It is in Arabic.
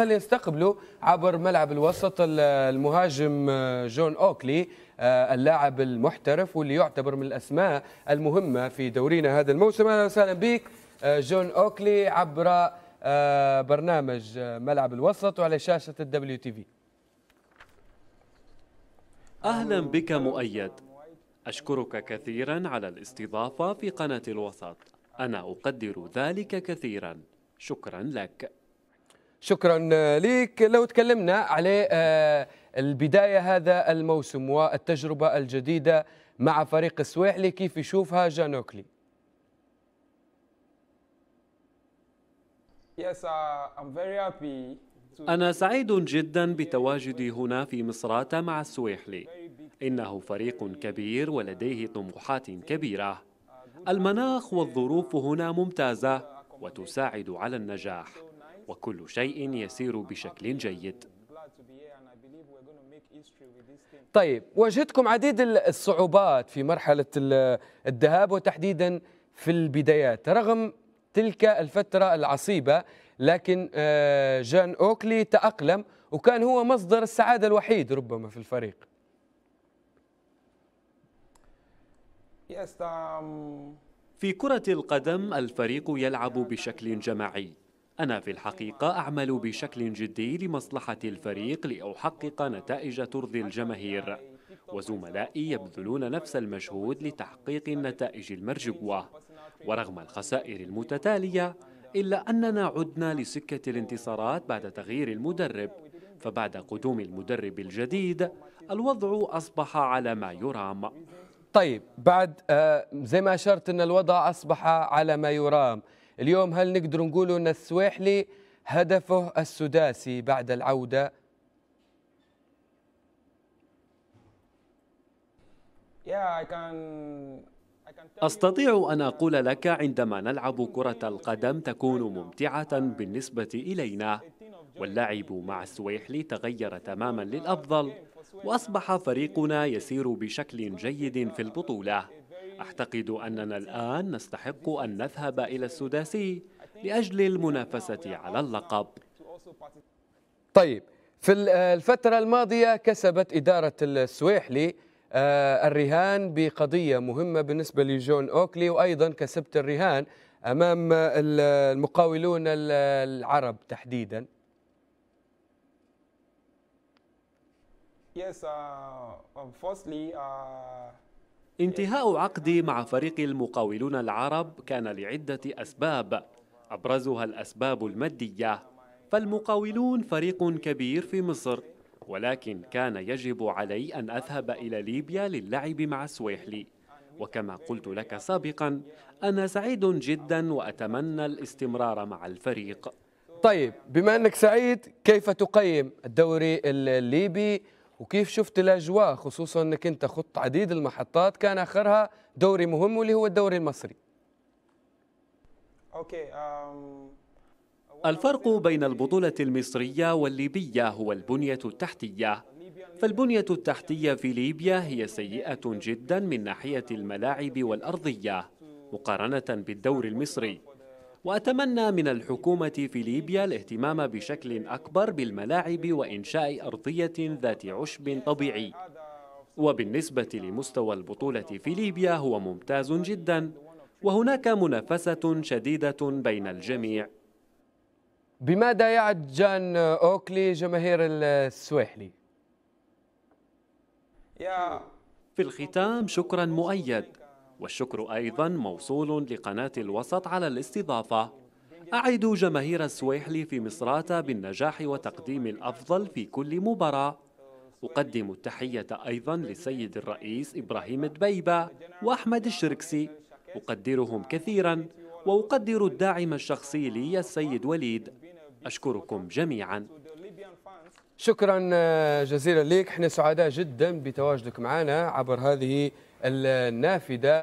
خلينا يستقبلوا عبر ملعب الوسط المهاجم آه، جون اوكلي آه، اللاعب المحترف واللي يعتبر من الاسماء المهمه في دورينا هذا الموسم اهلا وسهلا بك آه، جون اوكلي عبر برنامج ملعب الوسط وعلى شاشه الدبليو تي في اهلا بك مؤيد اشكرك كثيرا على الاستضافه في قناه الوسط انا اقدر ذلك كثيرا شكرا لك شكرا لك لو تكلمنا على آه، البداية هذا الموسم والتجربة الجديدة مع فريق السويحلي كيف يشوفها جانوكلي uh, أنا سعيد جدا بتواجدي هنا في مصراتة مع السويحلي إنه فريق كبير ولديه طموحات كبيرة المناخ والظروف هنا ممتازة وتساعد على النجاح وكل شيء يسير بشكل جيد طيب واجهتكم عديد الصعوبات في مرحلة الذهاب وتحديدا في البدايات رغم تلك الفترة العصيبة لكن آه، جان أوكلي تأقلم وكان هو مصدر السعادة الوحيد ربما في الفريق um, في كرة القدم الفريق يلعب بشكل جماعي أنا في الحقيقة أعمل بشكل جدي لمصلحة الفريق لأحقق نتائج ترضي الجماهير وزملائي يبذلون نفس المجهود لتحقيق النتائج المرجوة ورغم الخسائر المتتالية إلا أننا عدنا لسكة الانتصارات بعد تغيير المدرب فبعد قدوم المدرب الجديد الوضع أصبح على ما يرام طيب بعد آه، زي ما أشرت أن الوضع أصبح على ما يرام اليوم هل نقدر نقول أن السويحلي هدفه السداسي بعد العودة استطيع ان اقول لك عندما نلعب كره القدم تكون ممتعه بالنسبه الينا واللعب مع السويحلي تغير تماما للافضل واصبح فريقنا يسير بشكل جيد في البطوله أعتقد أننا الآن نستحق أن نذهب إلى السداسي لأجل المنافسة على اللقب طيب في آه، الفترة الماضية كسبت إدارة السويحلي آه، الرهان بقضية مهمة بالنسبة لجون أوكلي وأيضا كسبت الرهان أمام المقاولون العرب تحديدا Yes, uh, um, firstly, uh, انتهاء عقدي مع فريق المقاولون العرب كان لعدة أسباب أبرزها الأسباب المادية فالمقاولون فريق كبير في مصر ولكن كان يجب علي أن أذهب إلى ليبيا للعب مع السويحلي وكما قلت لك سابقا أنا سعيد جدا وأتمنى الاستمرار مع الفريق طيب بما أنك سعيد كيف تقيم الدوري الليبي وكيف شفت الاجواء خصوصا انك انت خط عديد المحطات كان اخرها دوري مهم واللي هو الدوري المصري اوكي الفرق بين البطولة المصرية والليبية هو البنية التحتية فالبنية التحتية في ليبيا هي سيئة جدا من ناحية الملاعب والأرضية مقارنة بالدور المصري وأتمنى من الحكومة في ليبيا الاهتمام بشكل أكبر بالملاعب وإنشاء أرضية ذات عشب طبيعي وبالنسبة لمستوى البطولة في ليبيا هو ممتاز جدا وهناك منافسة شديدة بين الجميع بماذا يعد جان أوكلي جماهير السويحلي؟ في الختام شكرا مؤيد والشكر أيضا موصول لقناة الوسط على الاستضافة أعد جماهير السويحلي في مصراتة بالنجاح وتقديم الأفضل في كل مباراة أقدم التحية أيضا للسيد الرئيس إبراهيم دبيبة وأحمد الشركسي أقدرهم كثيرا وأقدر الداعم الشخصي لي السيد وليد أشكركم جميعا شكرا آه، جزيلا لك احنا سعداء جدا بتواجدك معنا عبر هذه النافذة